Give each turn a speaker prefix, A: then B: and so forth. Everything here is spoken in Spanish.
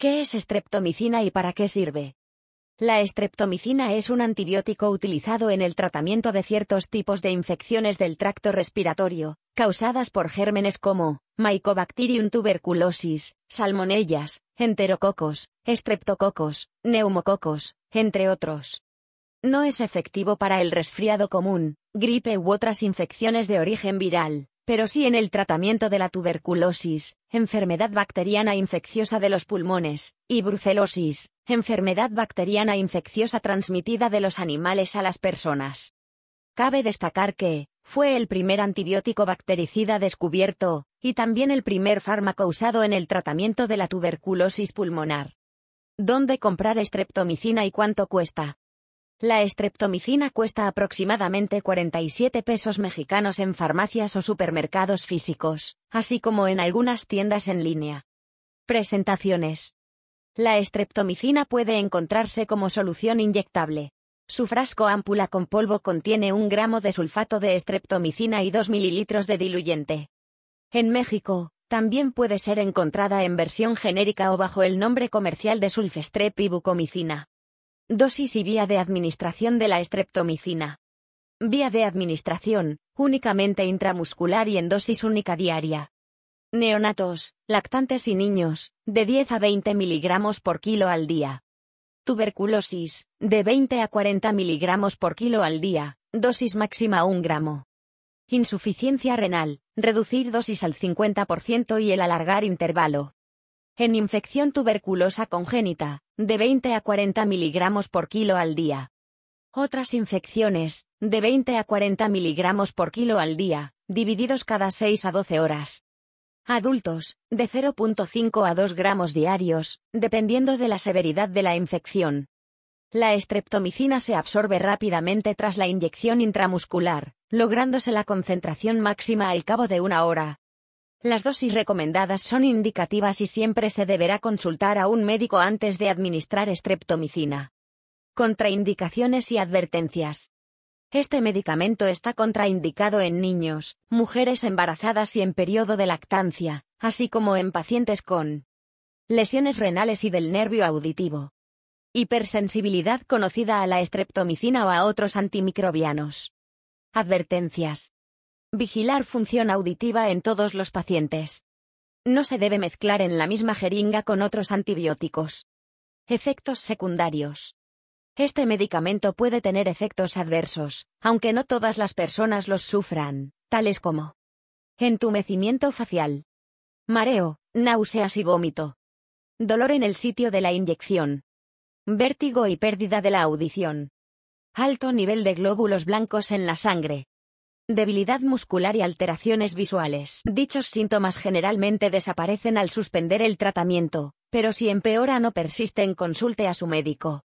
A: ¿Qué es estreptomicina y para qué sirve? La estreptomicina es un antibiótico utilizado en el tratamiento de ciertos tipos de infecciones del tracto respiratorio, causadas por gérmenes como Mycobacterium tuberculosis, salmonellas, enterococos, estreptococos, neumococos, entre otros. No es efectivo para el resfriado común, gripe u otras infecciones de origen viral, pero sí en el tratamiento de la tuberculosis, enfermedad bacteriana infecciosa de los pulmones, y brucelosis, enfermedad bacteriana infecciosa transmitida de los animales a las personas. Cabe destacar que, fue el primer antibiótico bactericida descubierto, y también el primer fármaco usado en el tratamiento de la tuberculosis pulmonar. ¿Dónde comprar estreptomicina y cuánto cuesta? La estreptomicina cuesta aproximadamente 47 pesos mexicanos en farmacias o supermercados físicos, así como en algunas tiendas en línea. Presentaciones. La estreptomicina puede encontrarse como solución inyectable. Su frasco ámpula con polvo contiene un gramo de sulfato de estreptomicina y 2 mililitros de diluyente. En México, también puede ser encontrada en versión genérica o bajo el nombre comercial de sulfestrep y bucomicina. Dosis y vía de administración de la estreptomicina. Vía de administración, únicamente intramuscular y en dosis única diaria. Neonatos, lactantes y niños, de 10 a 20 miligramos por kilo al día. Tuberculosis, de 20 a 40 miligramos por kilo al día, dosis máxima 1 gramo. Insuficiencia renal, reducir dosis al 50% y el alargar intervalo en infección tuberculosa congénita, de 20 a 40 miligramos por kilo al día. Otras infecciones, de 20 a 40 miligramos por kilo al día, divididos cada 6 a 12 horas. Adultos, de 0.5 a 2 gramos diarios, dependiendo de la severidad de la infección. La estreptomicina se absorbe rápidamente tras la inyección intramuscular, lográndose la concentración máxima al cabo de una hora, las dosis recomendadas son indicativas y siempre se deberá consultar a un médico antes de administrar estreptomicina. Contraindicaciones y advertencias. Este medicamento está contraindicado en niños, mujeres embarazadas y en periodo de lactancia, así como en pacientes con lesiones renales y del nervio auditivo. Hipersensibilidad conocida a la estreptomicina o a otros antimicrobianos. Advertencias. Vigilar función auditiva en todos los pacientes. No se debe mezclar en la misma jeringa con otros antibióticos. Efectos secundarios. Este medicamento puede tener efectos adversos, aunque no todas las personas los sufran, tales como entumecimiento facial, mareo, náuseas y vómito, dolor en el sitio de la inyección, vértigo y pérdida de la audición, alto nivel de glóbulos blancos en la sangre, debilidad muscular y alteraciones visuales. Dichos síntomas generalmente desaparecen al suspender el tratamiento, pero si empeora o persisten consulte a su médico.